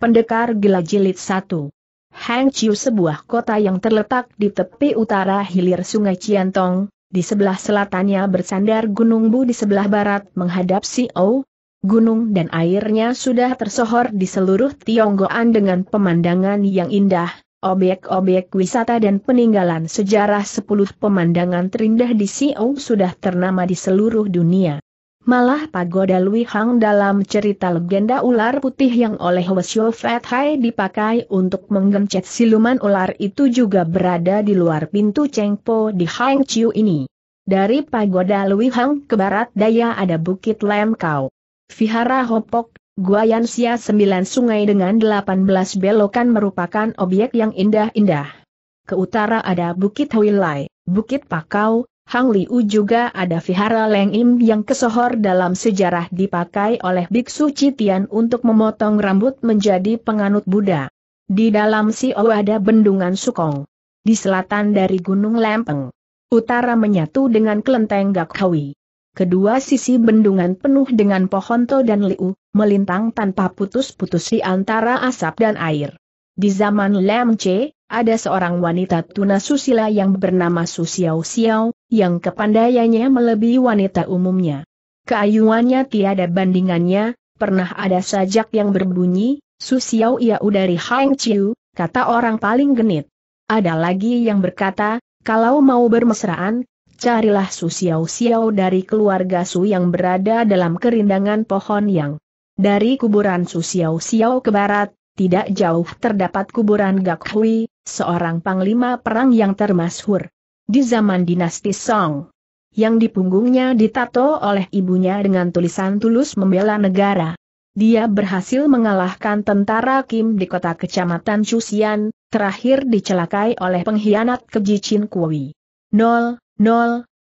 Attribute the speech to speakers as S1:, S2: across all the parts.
S1: Pendekar Gila Jilid 1 Chiu sebuah kota yang terletak di tepi utara hilir sungai Ciantong, di sebelah selatannya bersandar Gunung Bu di sebelah barat menghadap O. Gunung dan airnya sudah tersohor di seluruh Tionggoan dengan pemandangan yang indah, obyek-obyek wisata dan peninggalan sejarah sepuluh pemandangan terindah di O sudah ternama di seluruh dunia. Malah pagoda Lui Hang dalam cerita legenda ular putih yang oleh Wesyo Fat Hai dipakai untuk menggencet siluman ular itu juga berada di luar pintu Cengpo di Hang Chiu ini. Dari pagoda Lui Hang ke barat daya ada Bukit Lam Kau. Vihara Hopok, Sia sembilan sungai dengan 18 belokan merupakan objek yang indah-indah. Ke utara ada Bukit Huilai, Bukit Pakau, Hang Liu juga ada vihara Leng Im yang kesohor dalam sejarah dipakai oleh Biksu Citian untuk memotong rambut menjadi penganut Buddha. Di dalam Sio ada bendungan Sukong. Di selatan dari Gunung Lempeng. Utara menyatu dengan kelenteng Gakhawi. Kedua sisi bendungan penuh dengan pohon to dan liu, melintang tanpa putus-putus di antara asap dan air. Di zaman Lam ada seorang wanita tuna susila yang bernama Susiau Siau, yang kepandaiannya melebihi wanita umumnya. Keayuannya tiada bandingannya, pernah ada sajak yang berbunyi, Susiau ia Iau dari Hang Chiu, kata orang paling genit. Ada lagi yang berkata, kalau mau bermesraan, carilah Susiau Siau dari keluarga Su yang berada dalam kerindangan pohon yang dari kuburan Susiau Siau ke barat, tidak jauh terdapat kuburan Gak Hui, seorang panglima perang yang termasyhur. Di zaman dinasti Song, yang di punggungnya ditato oleh ibunya dengan tulisan tulus membela negara. Dia berhasil mengalahkan tentara Kim di kota kecamatan Chusian, terakhir dicelakai oleh pengkhianat keji Chin Kui. 0 0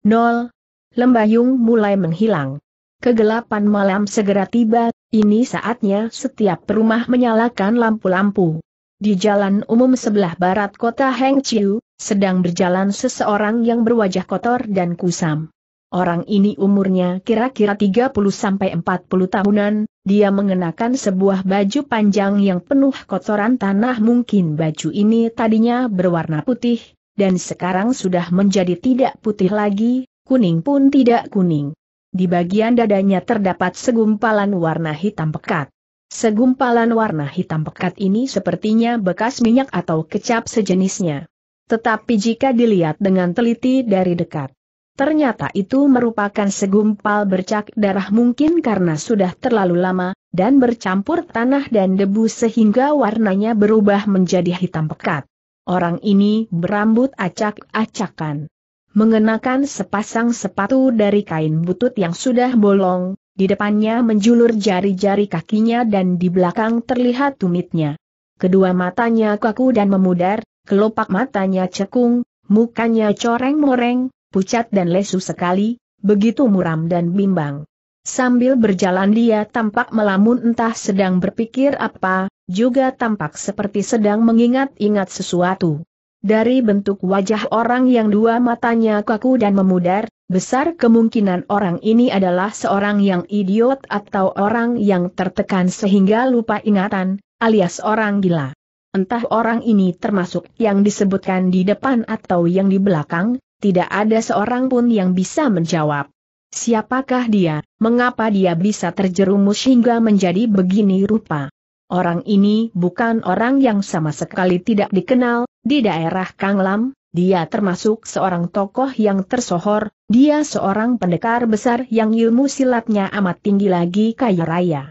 S1: 0. Lembayung mulai menghilang. Kegelapan malam segera tiba, ini saatnya setiap rumah menyalakan lampu-lampu. Di jalan umum sebelah barat kota Hengqiu, sedang berjalan seseorang yang berwajah kotor dan kusam. Orang ini umurnya kira-kira 30-40 tahunan, dia mengenakan sebuah baju panjang yang penuh kotoran tanah mungkin baju ini tadinya berwarna putih, dan sekarang sudah menjadi tidak putih lagi, kuning pun tidak kuning. Di bagian dadanya terdapat segumpalan warna hitam pekat. Segumpalan warna hitam pekat ini sepertinya bekas minyak atau kecap sejenisnya. Tetapi jika dilihat dengan teliti dari dekat, ternyata itu merupakan segumpal bercak darah mungkin karena sudah terlalu lama, dan bercampur tanah dan debu sehingga warnanya berubah menjadi hitam pekat. Orang ini berambut acak-acakan mengenakan sepasang sepatu dari kain butut yang sudah bolong, di depannya menjulur jari-jari kakinya dan di belakang terlihat tumitnya. Kedua matanya kaku dan memudar, kelopak matanya cekung, mukanya coreng-moreng, pucat dan lesu sekali, begitu muram dan bimbang. Sambil berjalan dia tampak melamun entah sedang berpikir apa, juga tampak seperti sedang mengingat-ingat sesuatu. Dari bentuk wajah orang yang dua matanya kaku dan memudar, besar kemungkinan orang ini adalah seorang yang idiot atau orang yang tertekan sehingga lupa ingatan, alias orang gila. Entah orang ini termasuk yang disebutkan di depan atau yang di belakang, tidak ada seorang pun yang bisa menjawab. Siapakah dia, mengapa dia bisa terjerumus hingga menjadi begini rupa? Orang ini bukan orang yang sama sekali tidak dikenal, di daerah Kanglam, dia termasuk seorang tokoh yang tersohor, dia seorang pendekar besar yang ilmu silatnya amat tinggi lagi kaya raya.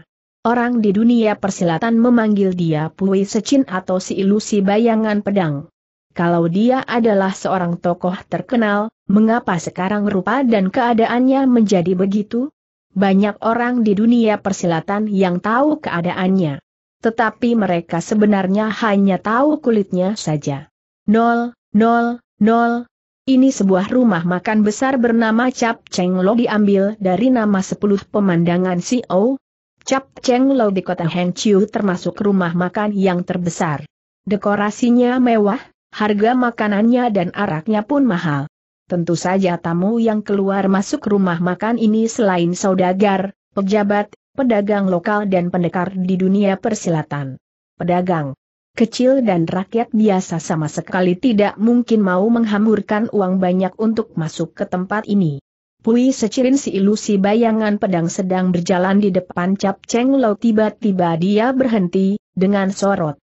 S1: Orang di dunia persilatan memanggil dia Pui Secin atau si ilusi bayangan pedang. Kalau dia adalah seorang tokoh terkenal, mengapa sekarang rupa dan keadaannya menjadi begitu? Banyak orang di dunia persilatan yang tahu keadaannya tetapi mereka sebenarnya hanya tahu kulitnya saja. Nol, nol, nol. Ini sebuah rumah makan besar bernama Cap Cheng Lo diambil dari nama 10 pemandangan CEO. Cap Cheng Lo di kota Hangzhou termasuk rumah makan yang terbesar. Dekorasinya mewah, harga makanannya dan araknya pun mahal. Tentu saja tamu yang keluar masuk rumah makan ini selain saudagar, pejabat, pedagang lokal dan pendekar di dunia persilatan. Pedagang kecil dan rakyat biasa sama sekali tidak mungkin mau menghamburkan uang banyak untuk masuk ke tempat ini. Pui secirin si ilusi bayangan pedang sedang berjalan di depan Cap Cheng Lo tiba-tiba dia berhenti, dengan sorot.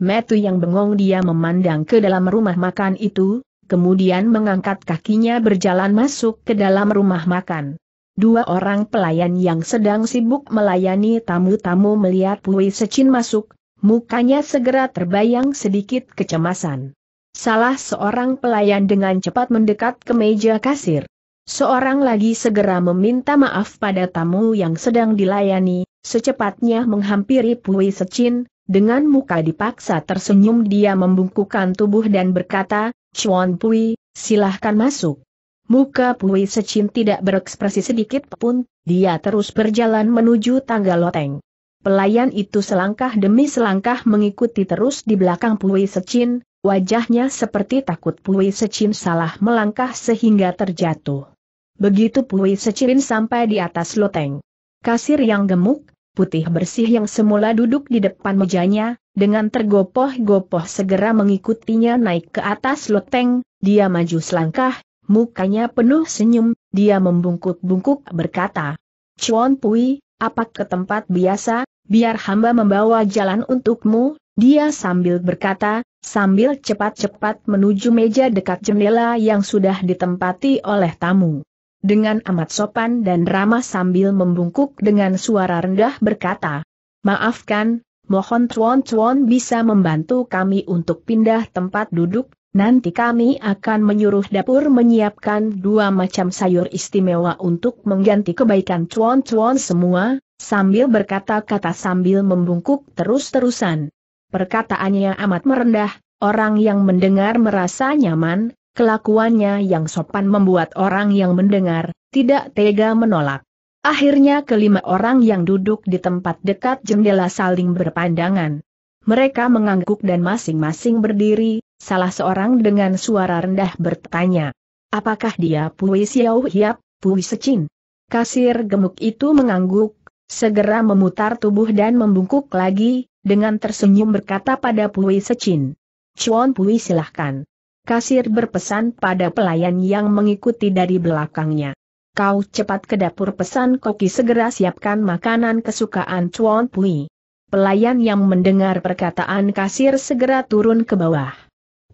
S1: Metu yang bengong dia memandang ke dalam rumah makan itu, kemudian mengangkat kakinya berjalan masuk ke dalam rumah makan. Dua orang pelayan yang sedang sibuk melayani tamu-tamu melihat Pui Secin masuk, mukanya segera terbayang sedikit kecemasan. Salah seorang pelayan dengan cepat mendekat ke meja kasir. Seorang lagi segera meminta maaf pada tamu yang sedang dilayani, secepatnya menghampiri Pui Secin, dengan muka dipaksa tersenyum dia membungkukkan tubuh dan berkata, Chuan Pui, silahkan masuk. Muka Pui Secin tidak berekspresi sedikit pun, dia terus berjalan menuju tangga loteng. Pelayan itu selangkah demi selangkah mengikuti terus di belakang Pui Secin, wajahnya seperti takut Pui Secin salah melangkah sehingga terjatuh. Begitu Pui Secin sampai di atas loteng. Kasir yang gemuk, putih bersih yang semula duduk di depan mejanya, dengan tergopoh-gopoh segera mengikutinya naik ke atas loteng, dia maju selangkah, mukanya penuh senyum, dia membungkuk-bungkuk berkata, Chuan Pui, apa ke tempat biasa, biar hamba membawa jalan untukmu, dia sambil berkata, sambil cepat-cepat menuju meja dekat jendela yang sudah ditempati oleh tamu. Dengan amat sopan dan ramah sambil membungkuk dengan suara rendah berkata, Maafkan, mohon Chuan Chuan bisa membantu kami untuk pindah tempat duduk, Nanti kami akan menyuruh dapur menyiapkan dua macam sayur istimewa untuk mengganti kebaikan cuan-cuan semua, sambil berkata-kata sambil membungkuk terus-terusan. Perkataannya amat merendah, orang yang mendengar merasa nyaman, kelakuannya yang sopan membuat orang yang mendengar, tidak tega menolak. Akhirnya kelima orang yang duduk di tempat dekat jendela saling berpandangan. Mereka mengangguk dan masing-masing berdiri, salah seorang dengan suara rendah bertanya. Apakah dia Pui Xiao Hiap, Pui Secin? Kasir gemuk itu mengangguk, segera memutar tubuh dan membungkuk lagi, dengan tersenyum berkata pada Pui Secin. Chuan Pui silahkan. Kasir berpesan pada pelayan yang mengikuti dari belakangnya. Kau cepat ke dapur pesan koki segera siapkan makanan kesukaan Chuan Pui. Pelayan yang mendengar perkataan kasir segera turun ke bawah.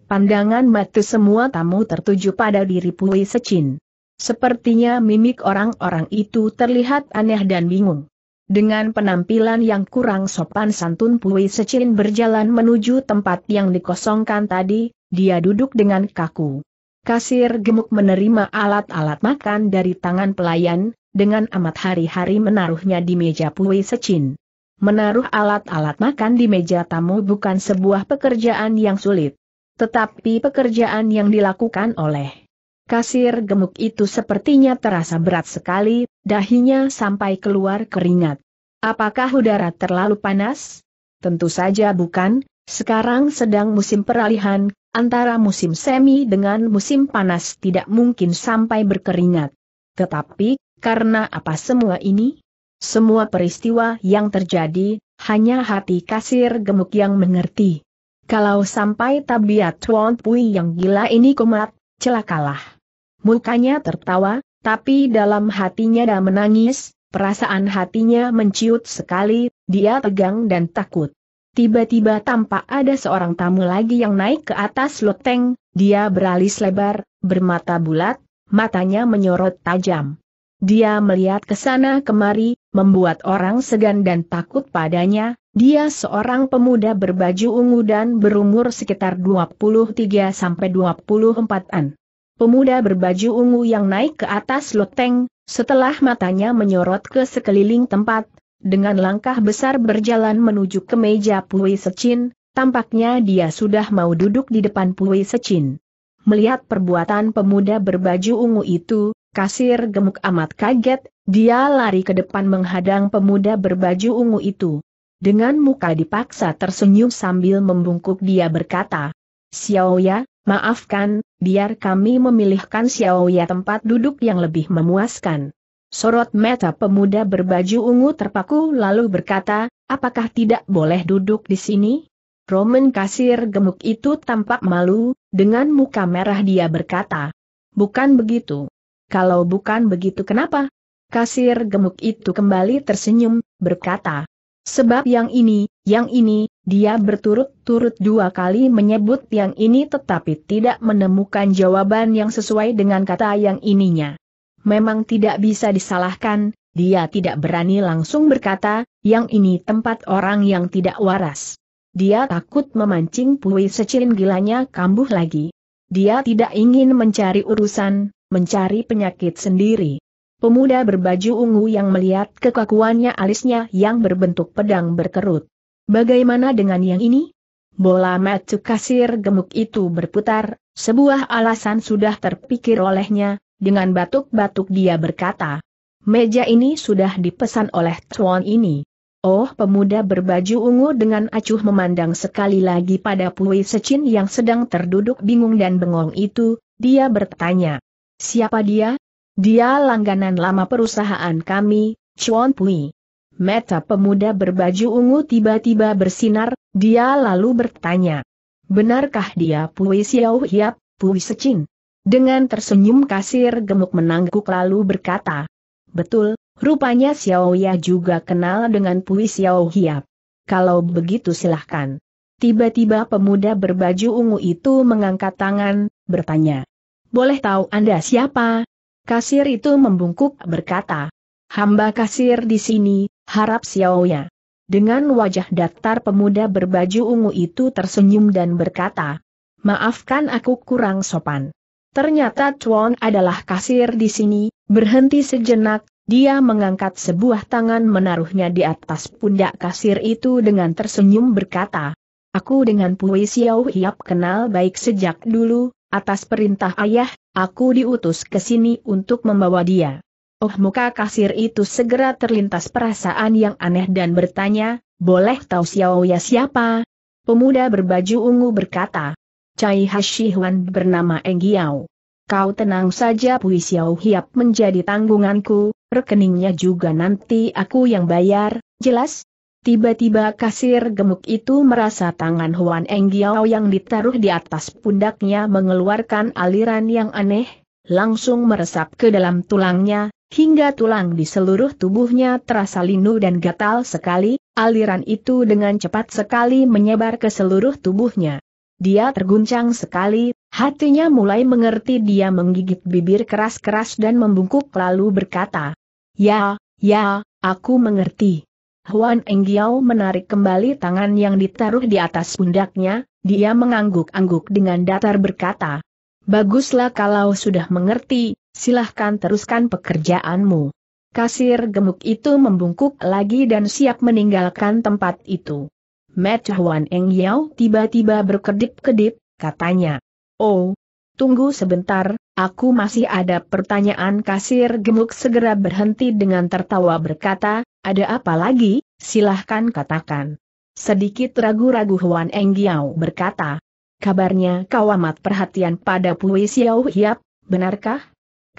S1: Pandangan mata semua tamu tertuju pada diri Pui Secin. Sepertinya mimik orang-orang itu terlihat aneh dan bingung. Dengan penampilan yang kurang sopan santun Pui Secin berjalan menuju tempat yang dikosongkan tadi, dia duduk dengan kaku. Kasir gemuk menerima alat-alat makan dari tangan pelayan, dengan amat hari-hari menaruhnya di meja Pui Secin. Menaruh alat-alat makan di meja tamu bukan sebuah pekerjaan yang sulit. Tetapi pekerjaan yang dilakukan oleh kasir gemuk itu sepertinya terasa berat sekali, dahinya sampai keluar keringat. Apakah udara terlalu panas? Tentu saja bukan, sekarang sedang musim peralihan, antara musim semi dengan musim panas tidak mungkin sampai berkeringat. Tetapi, karena apa semua ini? Semua peristiwa yang terjadi, hanya hati kasir gemuk yang mengerti. Kalau sampai tabiat Tuan Pui yang gila ini kumat, celakalah. Mukanya tertawa, tapi dalam hatinya dah menangis, perasaan hatinya menciut sekali, dia tegang dan takut. Tiba-tiba tampak ada seorang tamu lagi yang naik ke atas loteng, dia beralis lebar, bermata bulat, matanya menyorot tajam. Dia melihat ke sana kemari, membuat orang segan dan takut padanya, dia seorang pemuda berbaju ungu dan berumur sekitar 23-24an. Pemuda berbaju ungu yang naik ke atas loteng, setelah matanya menyorot ke sekeliling tempat, dengan langkah besar berjalan menuju ke meja Pui Secin, tampaknya dia sudah mau duduk di depan Pui Secin. Melihat perbuatan pemuda berbaju ungu itu, kasir gemuk amat kaget, dia lari ke depan menghadang pemuda berbaju ungu itu. Dengan muka dipaksa tersenyum sambil membungkuk dia berkata, Xiaoya, maafkan, biar kami memilihkan Xiaoya tempat duduk yang lebih memuaskan. Sorot mata pemuda berbaju ungu terpaku lalu berkata, apakah tidak boleh duduk di sini? Roman kasir gemuk itu tampak malu, dengan muka merah dia berkata, bukan begitu. Kalau bukan begitu kenapa? Kasir gemuk itu kembali tersenyum, berkata, Sebab yang ini, yang ini, dia berturut-turut dua kali menyebut yang ini tetapi tidak menemukan jawaban yang sesuai dengan kata yang ininya. Memang tidak bisa disalahkan, dia tidak berani langsung berkata, yang ini tempat orang yang tidak waras. Dia takut memancing Pui Secin gilanya kambuh lagi. Dia tidak ingin mencari urusan, mencari penyakit sendiri. Pemuda berbaju ungu yang melihat kekakuannya alisnya yang berbentuk pedang berkerut. Bagaimana dengan yang ini? Bola mata kasir gemuk itu berputar, sebuah alasan sudah terpikir olehnya, dengan batuk-batuk dia berkata. Meja ini sudah dipesan oleh Tuan ini. Oh pemuda berbaju ungu dengan acuh memandang sekali lagi pada Pui Secin yang sedang terduduk bingung dan bengong itu, dia bertanya. Siapa dia? Dia langganan lama perusahaan kami, Chuan Pui. Meta pemuda berbaju ungu tiba-tiba bersinar, dia lalu bertanya. Benarkah dia Pui Xiao Hiap, Pui Secing? Dengan tersenyum kasir gemuk menangguk lalu berkata. Betul, rupanya Xiao Ya juga kenal dengan Pui Xiao Hiap. Kalau begitu silahkan. Tiba-tiba pemuda berbaju ungu itu mengangkat tangan, bertanya. Boleh tahu Anda siapa? Kasir itu membungkuk berkata, Hamba kasir di sini, harap Xiaoya. Dengan wajah datar pemuda berbaju ungu itu tersenyum dan berkata, Maafkan aku kurang sopan. Ternyata Chuan adalah kasir di sini, berhenti sejenak, dia mengangkat sebuah tangan menaruhnya di atas pundak kasir itu dengan tersenyum berkata, Aku dengan Pui Xiao Hiap kenal baik sejak dulu, atas perintah ayah, Aku diutus ke sini untuk membawa dia. Oh muka kasir itu segera terlintas perasaan yang aneh dan bertanya, boleh tahu Xiaoya siapa? Pemuda berbaju ungu berkata, Cai Hashihuan bernama Enggiao. Kau tenang saja Pui Xiao Hiap menjadi tanggunganku, rekeningnya juga nanti aku yang bayar, jelas? Tiba-tiba kasir gemuk itu merasa tangan Huan Enggiao yang ditaruh di atas pundaknya mengeluarkan aliran yang aneh, langsung meresap ke dalam tulangnya, hingga tulang di seluruh tubuhnya terasa linu dan gatal sekali, aliran itu dengan cepat sekali menyebar ke seluruh tubuhnya. Dia terguncang sekali, hatinya mulai mengerti dia menggigit bibir keras-keras dan membungkuk lalu berkata, Ya, ya, aku mengerti. Huan Enggiao menarik kembali tangan yang ditaruh di atas pundaknya, dia mengangguk-angguk dengan datar berkata, Baguslah kalau sudah mengerti, silahkan teruskan pekerjaanmu. Kasir gemuk itu membungkuk lagi dan siap meninggalkan tempat itu. Matt Huan Engyao tiba-tiba berkedip-kedip, katanya. Oh, tunggu sebentar, aku masih ada pertanyaan kasir gemuk segera berhenti dengan tertawa berkata, ada apa lagi? Silahkan katakan. Sedikit ragu-ragu Huan Enggiao berkata. Kabarnya kau amat perhatian pada Pui Xiao Hiap, benarkah?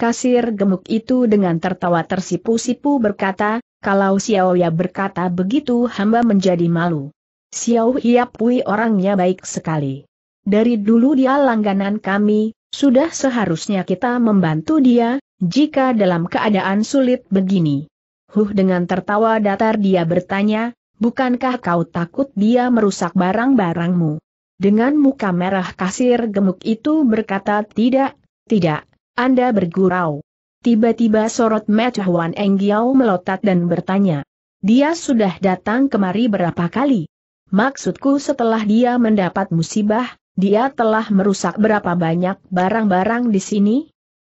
S1: Kasir gemuk itu dengan tertawa tersipu-sipu berkata, kalau Xiao Ya berkata begitu hamba menjadi malu. Xiao Hiap Pui orangnya baik sekali. Dari dulu dia langganan kami, sudah seharusnya kita membantu dia, jika dalam keadaan sulit begini. Huh dengan tertawa datar dia bertanya, bukankah kau takut dia merusak barang-barangmu? Dengan muka merah kasir gemuk itu berkata tidak, tidak, Anda bergurau. Tiba-tiba sorot mata Huan Enggiao melotat dan bertanya. Dia sudah datang kemari berapa kali? Maksudku setelah dia mendapat musibah, dia telah merusak berapa banyak barang-barang di sini?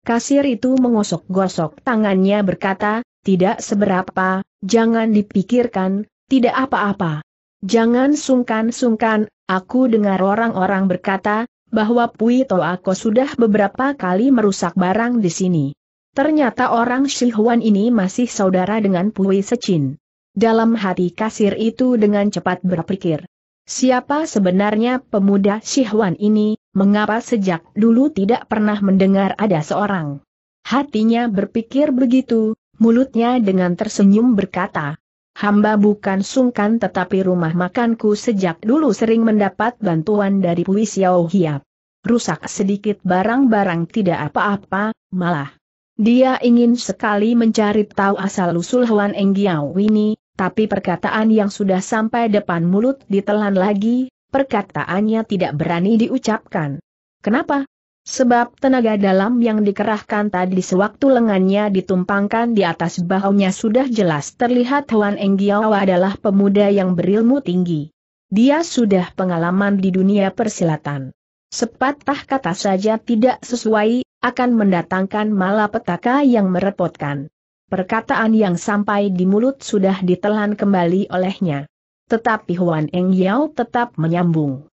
S1: Kasir itu mengosok-gosok tangannya berkata, tidak seberapa, jangan dipikirkan, tidak apa-apa. Jangan sungkan-sungkan, aku dengar orang-orang berkata, bahwa Pui Toako sudah beberapa kali merusak barang di sini. Ternyata orang Huan ini masih saudara dengan Pui Secin. Dalam hati kasir itu dengan cepat berpikir. Siapa sebenarnya pemuda Huan ini, mengapa sejak dulu tidak pernah mendengar ada seorang? Hatinya berpikir begitu, mulutnya dengan tersenyum berkata, Hamba bukan sungkan tetapi rumah makanku sejak dulu sering mendapat bantuan dari Pui Xiao Hiap. Rusak sedikit barang-barang tidak apa-apa, malah. Dia ingin sekali mencari tahu asal-usul Huan Enggiao ini, tapi perkataan yang sudah sampai depan mulut ditelan lagi, perkataannya tidak berani diucapkan. Kenapa? Sebab tenaga dalam yang dikerahkan tadi sewaktu lengannya ditumpangkan di atas bahunya sudah jelas terlihat Huan Enggiao adalah pemuda yang berilmu tinggi. Dia sudah pengalaman di dunia persilatan. Sepatah kata saja tidak sesuai, akan mendatangkan malapetaka yang merepotkan. Perkataan yang sampai di mulut sudah ditelan kembali olehnya. Tetapi Huan Engyao tetap menyambung.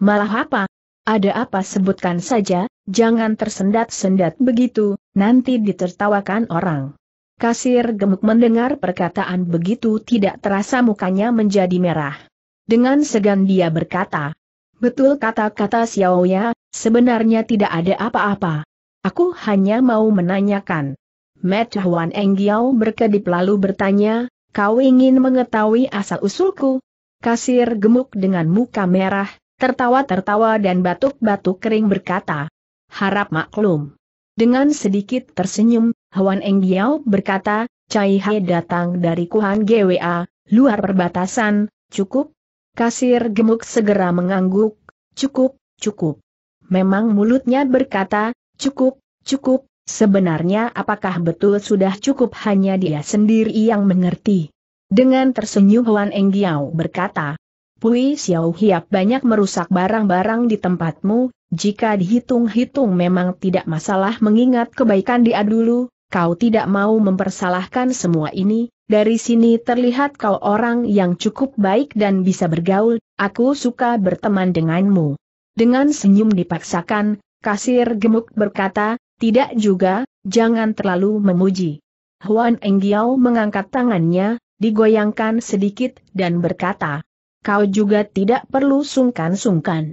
S1: Malah apa? Ada apa sebutkan saja, Jangan tersendat-sendat begitu, nanti ditertawakan orang. Kasir gemuk mendengar perkataan begitu tidak terasa mukanya menjadi merah. Dengan segan dia berkata, Betul kata-kata Xiaoya, sebenarnya tidak ada apa-apa. Aku hanya mau menanyakan. Matt Huan Enggiao berkedip lalu bertanya, kau ingin mengetahui asal-usulku? Kasir gemuk dengan muka merah, tertawa-tertawa dan batuk-batuk kering berkata, harap maklum. Dengan sedikit tersenyum, Hwan Eng Giao berkata, Cai Hai datang dari Kuhan GWA, luar perbatasan, cukup? Kasir gemuk segera mengangguk, cukup, cukup. Memang mulutnya berkata, cukup, cukup, sebenarnya apakah betul sudah cukup hanya dia sendiri yang mengerti. Dengan tersenyum Hwan Eng Giao berkata, Pui Xiao Hiap banyak merusak barang-barang di tempatmu, jika dihitung-hitung memang tidak masalah mengingat kebaikan dia dulu, kau tidak mau mempersalahkan semua ini, dari sini terlihat kau orang yang cukup baik dan bisa bergaul, aku suka berteman denganmu. Dengan senyum dipaksakan, kasir gemuk berkata, tidak juga, jangan terlalu memuji. Huan Enggiao mengangkat tangannya, digoyangkan sedikit dan berkata, kau juga tidak perlu sungkan-sungkan.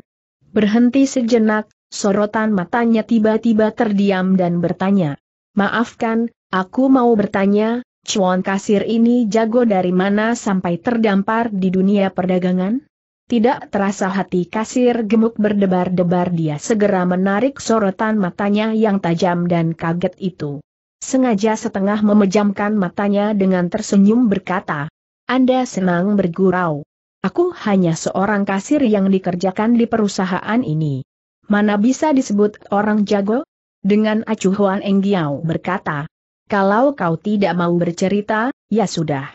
S1: Berhenti sejenak, sorotan matanya tiba-tiba terdiam dan bertanya. Maafkan, aku mau bertanya, cuan kasir ini jago dari mana sampai terdampar di dunia perdagangan? Tidak terasa hati kasir gemuk berdebar-debar dia segera menarik sorotan matanya yang tajam dan kaget itu. Sengaja setengah memejamkan matanya dengan tersenyum berkata, Anda senang bergurau. Aku hanya seorang kasir yang dikerjakan di perusahaan ini. Mana bisa disebut orang jago? Dengan acuh Enggiau Enggiao berkata, kalau kau tidak mau bercerita, ya sudah.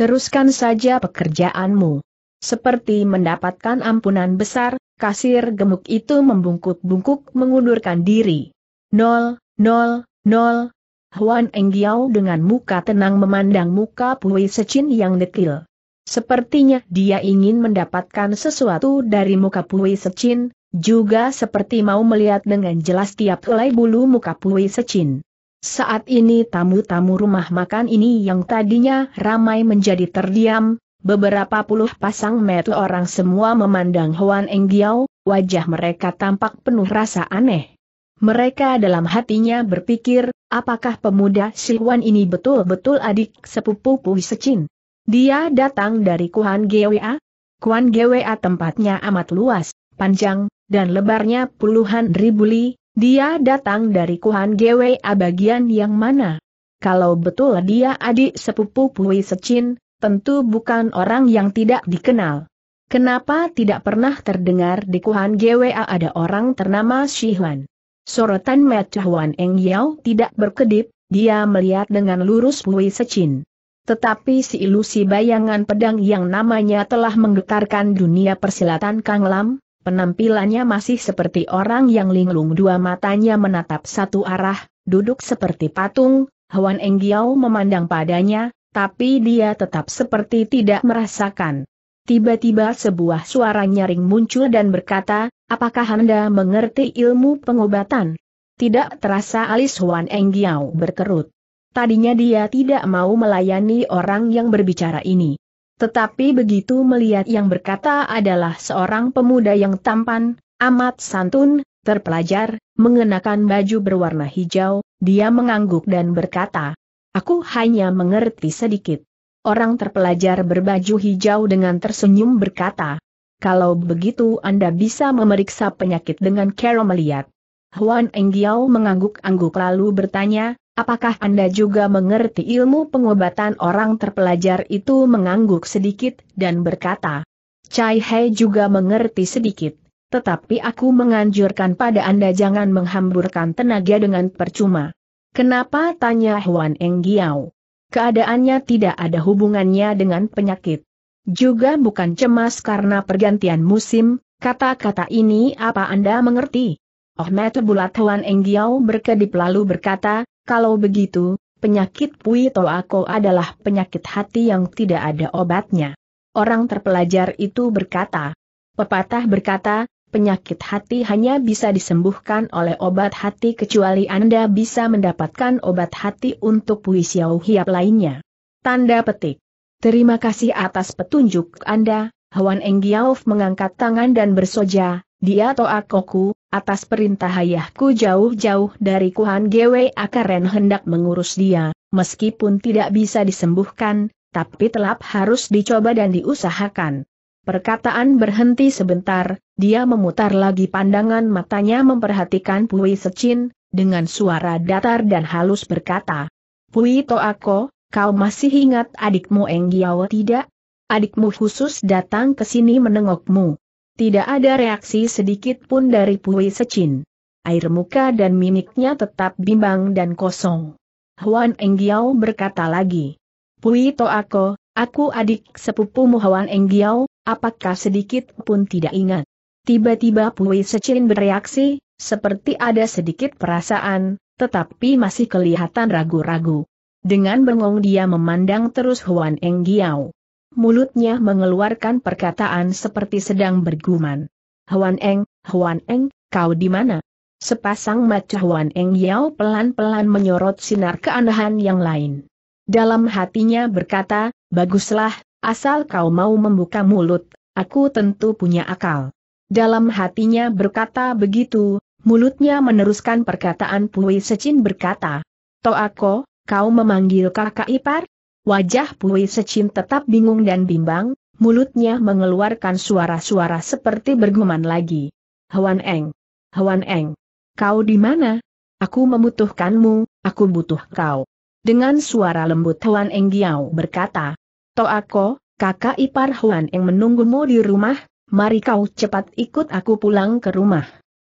S1: Teruskan saja pekerjaanmu. Seperti mendapatkan ampunan besar, kasir gemuk itu membungkuk-bungkuk mengundurkan diri. Nol, nol, nol. Huan Enggiao dengan muka tenang memandang muka Pui Secin yang detil. Sepertinya dia ingin mendapatkan sesuatu dari muka Pui Secin, juga seperti mau melihat dengan jelas tiap helai bulu muka Pui Secin. Saat ini tamu-tamu rumah makan ini yang tadinya ramai menjadi terdiam, beberapa puluh pasang mata orang semua memandang Huan Eng Giao, wajah mereka tampak penuh rasa aneh. Mereka dalam hatinya berpikir, apakah pemuda Silwan ini betul-betul adik sepupu Pui Secin? Dia datang dari Kuan Gwa. Kuan Gwa tempatnya amat luas, panjang, dan lebarnya puluhan ribu li, dia datang dari Kuan Gwa bagian yang mana? Kalau betul dia adik sepupu Pui Secin, tentu bukan orang yang tidak dikenal. Kenapa tidak pernah terdengar di Kuan Gwa ada orang ternama Shihuan? Sorotan Chuan Eng Yao tidak berkedip, dia melihat dengan lurus Pui Secin. Tetapi si ilusi bayangan pedang yang namanya telah menggetarkan dunia persilatan Kang Lam, penampilannya masih seperti orang yang linglung dua matanya menatap satu arah, duduk seperti patung, Hwan Enggiao memandang padanya, tapi dia tetap seperti tidak merasakan. Tiba-tiba sebuah suara nyaring muncul dan berkata, apakah Anda mengerti ilmu pengobatan? Tidak terasa alis Eng Enggiao berkerut. Tadinya dia tidak mau melayani orang yang berbicara ini. Tetapi begitu melihat yang berkata adalah seorang pemuda yang tampan, amat santun, terpelajar, mengenakan baju berwarna hijau, dia mengangguk dan berkata, Aku hanya mengerti sedikit. Orang terpelajar berbaju hijau dengan tersenyum berkata, Kalau begitu Anda bisa memeriksa penyakit dengan cara melihat. Huan Enggiao mengangguk-angguk lalu bertanya, Apakah Anda juga mengerti ilmu pengobatan orang terpelajar itu mengangguk sedikit dan berkata, Chai He juga mengerti sedikit, tetapi aku menganjurkan pada Anda jangan menghamburkan tenaga dengan percuma. Kenapa tanya Huan Eng Giao? Keadaannya tidak ada hubungannya dengan penyakit. Juga bukan cemas karena pergantian musim, kata-kata ini apa Anda mengerti? Oh, mata Bulat Huan Eng Giao berkedip lalu berkata, kalau begitu, penyakit Pui Toako adalah penyakit hati yang tidak ada obatnya. Orang terpelajar itu berkata. Pepatah berkata, penyakit hati hanya bisa disembuhkan oleh obat hati kecuali Anda bisa mendapatkan obat hati untuk Pui Xiao Hiap lainnya. Tanda petik. Terima kasih atas petunjuk Anda, Hwan Enggiauf mengangkat tangan dan bersoja, dia toakoku, atas perintah ayahku jauh-jauh dari Kuhan Gwe Akaren hendak mengurus dia, meskipun tidak bisa disembuhkan, tapi telap harus dicoba dan diusahakan. Perkataan berhenti sebentar, dia memutar lagi pandangan matanya memperhatikan Pui Secin, dengan suara datar dan halus berkata, Pui Toako, kau masih ingat adikmu Enggiao tidak? Adikmu khusus datang ke sini menengokmu. Tidak ada reaksi sedikit pun dari Pui Secin. Air muka dan mimiknya tetap bimbang dan kosong. Huan Enggiao berkata lagi. Pui Toako, aku adik sepupumu Huan Enggiao, apakah sedikit pun tidak ingat? Tiba-tiba Pui Secin bereaksi, seperti ada sedikit perasaan, tetapi masih kelihatan ragu-ragu. Dengan bengong dia memandang terus Huan Enggiao mulutnya mengeluarkan perkataan seperti sedang bergumam. Huan Eng, Huan Eng, kau di mana? Sepasang mata Huan Eng Yao pelan-pelan menyorot sinar keanehan yang lain. Dalam hatinya berkata, baguslah, asal kau mau membuka mulut, aku tentu punya akal. Dalam hatinya berkata begitu, mulutnya meneruskan perkataan Pui Secin berkata, Toako, kau memanggil kakak ipar? Wajah Pui Secin tetap bingung dan bimbang, mulutnya mengeluarkan suara-suara seperti bergumam lagi. Hwan Eng! Hwan Eng! Kau di mana? Aku membutuhkanmu, aku butuh kau. Dengan suara lembut Hwan Eng Giao berkata, Toako, kakak ipar Huan Eng menunggumu di rumah, mari kau cepat ikut aku pulang ke rumah.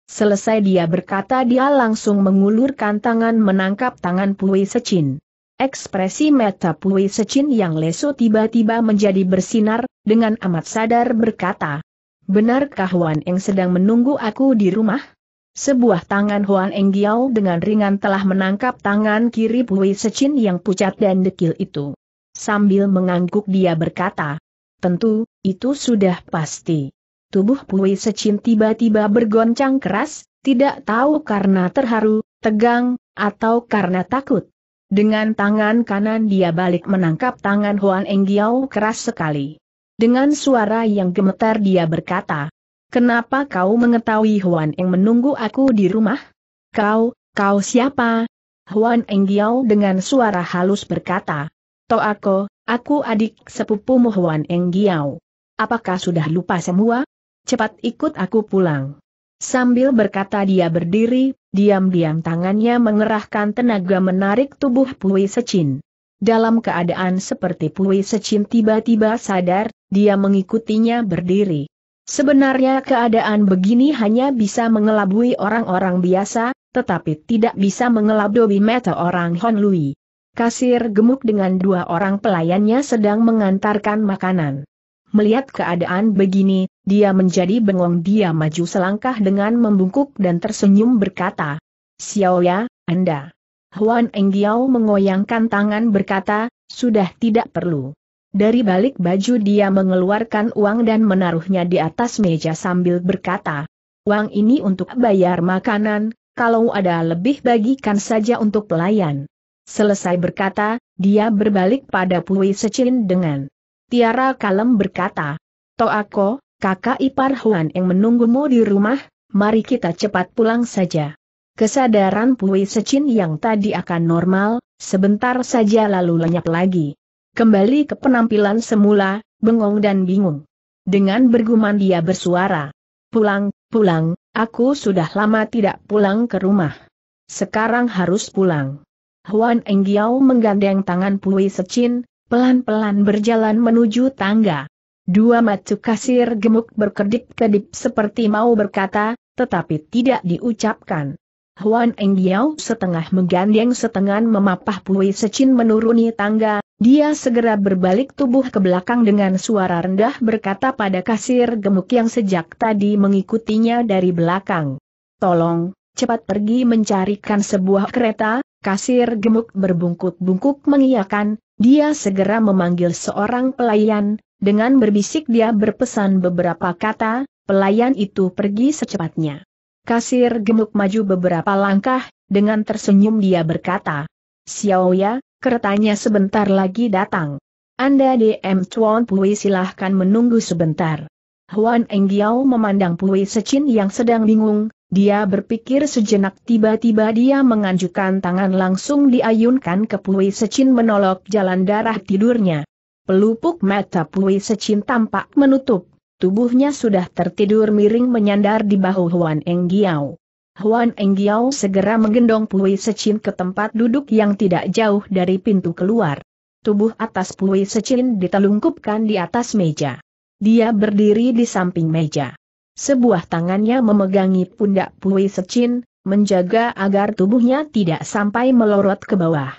S1: Selesai dia berkata dia langsung mengulurkan tangan menangkap tangan Pui Secin. Ekspresi mata Pui Secin yang lesu tiba-tiba menjadi bersinar, dengan amat sadar berkata, Benarkah Huan Eng sedang menunggu aku di rumah? Sebuah tangan Huan Eng Giao dengan ringan telah menangkap tangan kiri Pui Secin yang pucat dan dekil itu. Sambil mengangguk dia berkata, Tentu, itu sudah pasti. Tubuh Pui Secin tiba-tiba bergoncang keras, tidak tahu karena terharu, tegang, atau karena takut. Dengan tangan kanan dia balik menangkap tangan Huan Eng Enggiao keras sekali. Dengan suara yang gemetar dia berkata, Kenapa kau mengetahui Huan Eng menunggu aku di rumah? Kau, kau siapa? Huan Eng Enggiao dengan suara halus berkata, "To aku aku adik sepupumu Huan Eng Enggiao. Apakah sudah lupa semua? Cepat ikut aku pulang. Sambil berkata dia berdiri, diam-diam tangannya mengerahkan tenaga menarik tubuh Pui Secin. Dalam keadaan seperti Pui Secin tiba-tiba sadar, dia mengikutinya berdiri. Sebenarnya keadaan begini hanya bisa mengelabui orang-orang biasa, tetapi tidak bisa mengelabui mata orang Hon Lui. Kasir gemuk dengan dua orang pelayannya sedang mengantarkan makanan. Melihat keadaan begini, dia menjadi bengong dia maju selangkah dengan membungkuk dan tersenyum berkata, Xiao ya, Anda. Huan Enggiao mengoyangkan tangan berkata, sudah tidak perlu. Dari balik baju dia mengeluarkan uang dan menaruhnya di atas meja sambil berkata, uang ini untuk bayar makanan, kalau ada lebih bagikan saja untuk pelayan. Selesai berkata, dia berbalik pada Pui Secin dengan Tiara Kalem berkata, Toako, kakak ipar Huan yang menunggumu di rumah, mari kita cepat pulang saja. Kesadaran Pui Secin yang tadi akan normal, sebentar saja lalu lenyap lagi. Kembali ke penampilan semula, bengong dan bingung. Dengan bergumam dia bersuara. Pulang, pulang, aku sudah lama tidak pulang ke rumah. Sekarang harus pulang. Huan Enggiao menggandeng tangan Pui Secin, pelan-pelan berjalan menuju tangga. Dua matu kasir gemuk berkedip-kedip seperti mau berkata, tetapi tidak diucapkan. Huan Eng Yau setengah menggandeng setengah memapah Pui Secin menuruni tangga, dia segera berbalik tubuh ke belakang dengan suara rendah berkata pada kasir gemuk yang sejak tadi mengikutinya dari belakang. Tolong, cepat pergi mencarikan sebuah kereta, kasir gemuk berbungkuk-bungkuk mengiyakan, dia segera memanggil seorang pelayan, dengan berbisik dia berpesan beberapa kata, pelayan itu pergi secepatnya. Kasir gemuk maju beberapa langkah, dengan tersenyum dia berkata, Xiao Ya, keretanya sebentar lagi datang. Anda DM Chuan Pui silahkan menunggu sebentar. Huan Enggiao memandang Pui Secin yang sedang bingung, dia berpikir sejenak tiba-tiba dia mengajukan tangan langsung diayunkan ke Pui Secin menolok jalan darah tidurnya. Pelupuk mata Pui Secin tampak menutup, tubuhnya sudah tertidur miring menyandar di bahu Huan Eng Giao. Huan Eng Giao segera menggendong Pui Secin ke tempat duduk yang tidak jauh dari pintu keluar. Tubuh atas Pui Secin ditelungkupkan di atas meja. Dia berdiri di samping meja. Sebuah tangannya memegangi pundak Pui Secin, menjaga agar tubuhnya tidak sampai melorot ke bawah.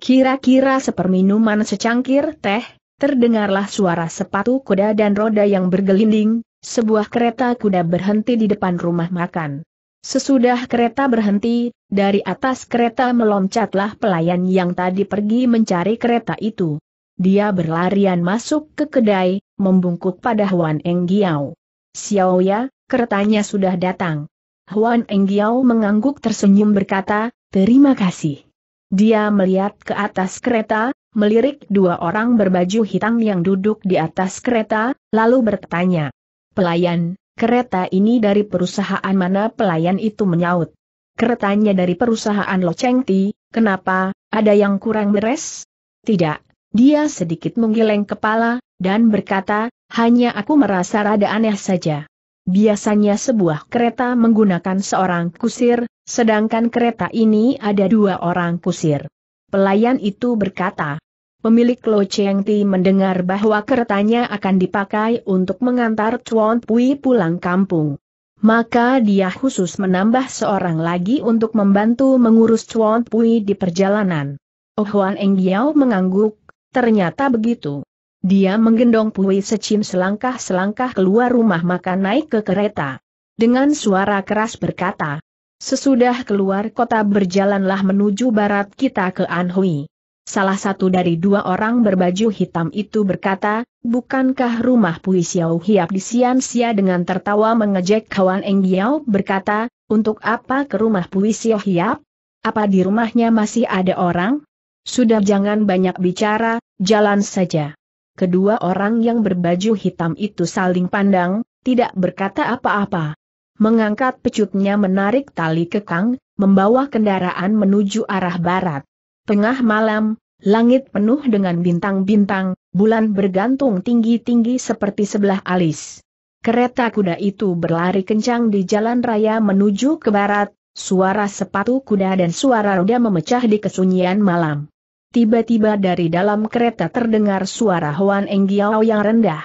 S1: Kira-kira seperminuman secangkir teh, terdengarlah suara sepatu kuda dan roda yang bergelinding, sebuah kereta kuda berhenti di depan rumah makan. Sesudah kereta berhenti, dari atas kereta meloncatlah pelayan yang tadi pergi mencari kereta itu. Dia berlarian masuk ke kedai, membungkuk pada Huan Eng Giao. Xiaoya, keretanya sudah datang. Huan Enggiao mengangguk tersenyum berkata, terima kasih. Dia melihat ke atas kereta, melirik dua orang berbaju hitam yang duduk di atas kereta, lalu bertanya. Pelayan, kereta ini dari perusahaan mana pelayan itu menyaut? Keretanya dari perusahaan Lo Cheng Ti, kenapa, ada yang kurang beres? Tidak, dia sedikit menggeleng kepala, dan berkata, hanya aku merasa rada aneh saja. Biasanya sebuah kereta menggunakan seorang kusir, sedangkan kereta ini ada dua orang kusir. Pelayan itu berkata, pemilik Lo Cheng Ti mendengar bahwa keretanya akan dipakai untuk mengantar Chuan Pui pulang kampung. Maka dia khusus menambah seorang lagi untuk membantu mengurus Chuan Pui di perjalanan. Oh Huan Eng Yao mengangguk, ternyata begitu. Dia menggendong Pui Secim selangkah-selangkah keluar rumah makan naik ke kereta. Dengan suara keras berkata, Sesudah keluar kota berjalanlah menuju barat kita ke Anhui. Salah satu dari dua orang berbaju hitam itu berkata, bukankah rumah Pui Xiao Hiap di Sian dengan tertawa mengejek kawan Eng Giao berkata, untuk apa ke rumah Pui Xiao Hiap? Apa di rumahnya masih ada orang? Sudah jangan banyak bicara, jalan saja. Kedua orang yang berbaju hitam itu saling pandang, tidak berkata apa-apa. Mengangkat pecutnya menarik tali kekang, membawa kendaraan menuju arah barat. Tengah malam, langit penuh dengan bintang-bintang, bulan bergantung tinggi-tinggi seperti sebelah alis. Kereta kuda itu berlari kencang di jalan raya menuju ke barat, suara sepatu kuda dan suara roda memecah di kesunyian malam. Tiba-tiba dari dalam kereta terdengar suara Huan Enggiao yang rendah.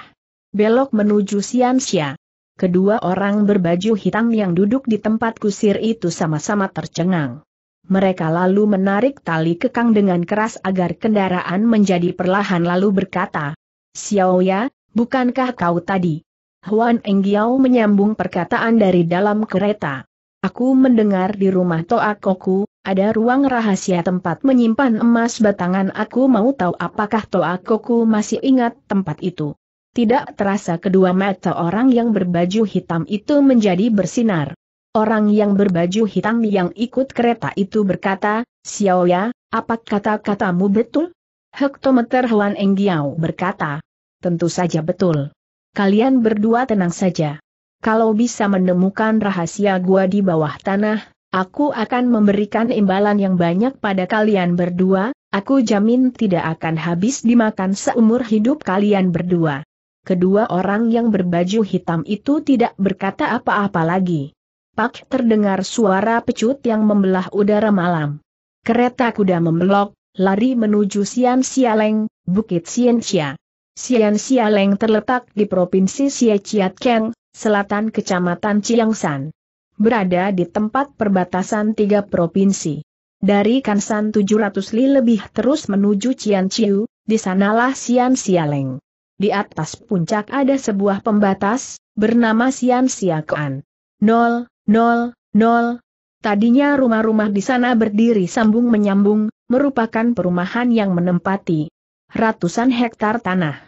S1: Belok menuju Xianxia. Kedua orang berbaju hitam yang duduk di tempat kusir itu sama-sama tercengang. Mereka lalu menarik tali kekang dengan keras agar kendaraan menjadi perlahan lalu berkata, Ya, bukankah kau tadi? Huan Enggiao menyambung perkataan dari dalam kereta. Aku mendengar di rumah Toakoku, ada ruang rahasia tempat menyimpan emas batangan aku mau tahu apakah Toakoku masih ingat tempat itu. Tidak terasa kedua mata orang yang berbaju hitam itu menjadi bersinar. Orang yang berbaju hitam yang ikut kereta itu berkata, Xiaoya, apa kata-katamu betul? Hektometer Huan Enggiao berkata, tentu saja betul. Kalian berdua tenang saja kalau bisa menemukan rahasia gua di bawah tanah, aku akan memberikan imbalan yang banyak pada kalian berdua, aku jamin tidak akan habis dimakan seumur hidup kalian berdua. Kedua orang yang berbaju hitam itu tidak berkata apa-apa lagi. Pak terdengar suara pecut yang membelah udara malam. Kereta kuda membelok, lari menuju Sian Sialeng, Bukit Sienxia. Sian Sialeng terletak di Provinsi Xia Chiat selatan Kecamatan Ciangsan. Berada di tempat perbatasan tiga provinsi. Dari Kansan 700 li lebih terus menuju Cianciu, di sanalah Sian Sialeng. Di atas puncak ada sebuah pembatas, bernama Sian Siakaan. Nol, nol, nol. Tadinya rumah-rumah di sana berdiri sambung menyambung, merupakan perumahan yang menempati ratusan hektar tanah.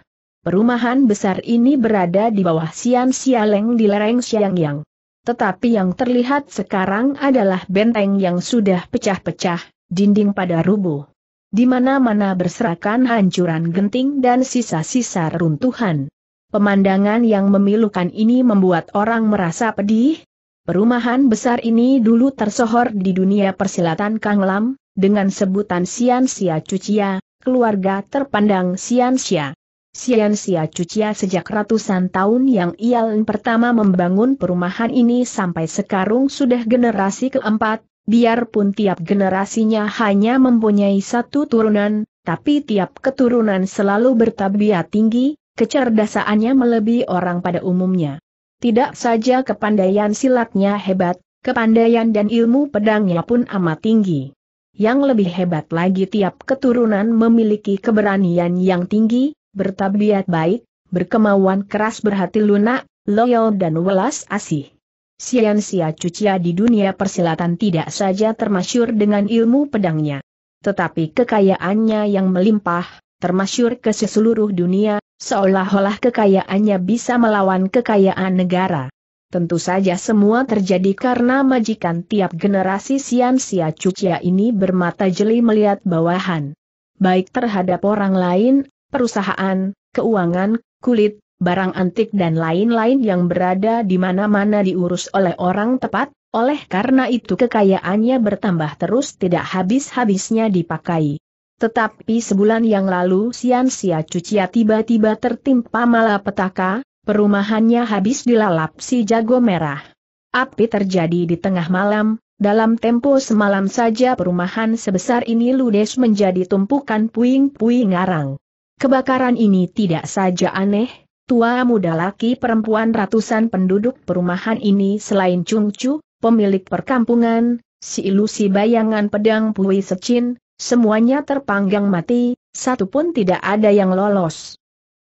S1: Perumahan besar ini berada di bawah Sian Sialeng di lereng Siang Yang. Tetapi yang terlihat sekarang adalah benteng yang sudah pecah-pecah, dinding pada rubuh. Di mana-mana berserakan hancuran genting dan sisa-sisa runtuhan. Pemandangan yang memilukan ini membuat orang merasa pedih. Perumahan besar ini dulu tersohor di dunia persilatan Kang Lam, dengan sebutan Sian Sia Cucia, keluarga terpandang Sian Sia. Sian sia Cucia sejak ratusan tahun yang ia pertama membangun perumahan ini sampai sekarang sudah generasi keempat, biarpun tiap generasinya hanya mempunyai satu turunan, tapi tiap keturunan selalu bertabiat tinggi, kecerdasaannya melebihi orang pada umumnya. Tidak saja kepandaian silatnya hebat, kepandaian dan ilmu pedangnya pun amat tinggi. Yang lebih hebat lagi tiap keturunan memiliki keberanian yang tinggi, bertabiat baik, berkemauan keras berhati lunak, loyal dan welas asih. Sian Sia Cucia di dunia persilatan tidak saja termasyur dengan ilmu pedangnya. Tetapi kekayaannya yang melimpah, termasyur ke seluruh dunia, seolah-olah kekayaannya bisa melawan kekayaan negara. Tentu saja semua terjadi karena majikan tiap generasi Sian Sia Cucia ini bermata jeli melihat bawahan. Baik terhadap orang lain, perusahaan, keuangan, kulit, barang antik dan lain-lain yang berada di mana-mana diurus oleh orang tepat, oleh karena itu kekayaannya bertambah terus tidak habis-habisnya dipakai. Tetapi sebulan yang lalu Sian Sia Cucia tiba-tiba tertimpa malapetaka, perumahannya habis dilalap si jago merah. Api terjadi di tengah malam, dalam tempo semalam saja perumahan sebesar ini ludes menjadi tumpukan puing-puing arang. Kebakaran ini tidak saja aneh, tua muda laki perempuan ratusan penduduk perumahan ini selain Cungcu, pemilik perkampungan, si ilusi bayangan pedang Pui Secin, semuanya terpanggang mati, satu pun tidak ada yang lolos.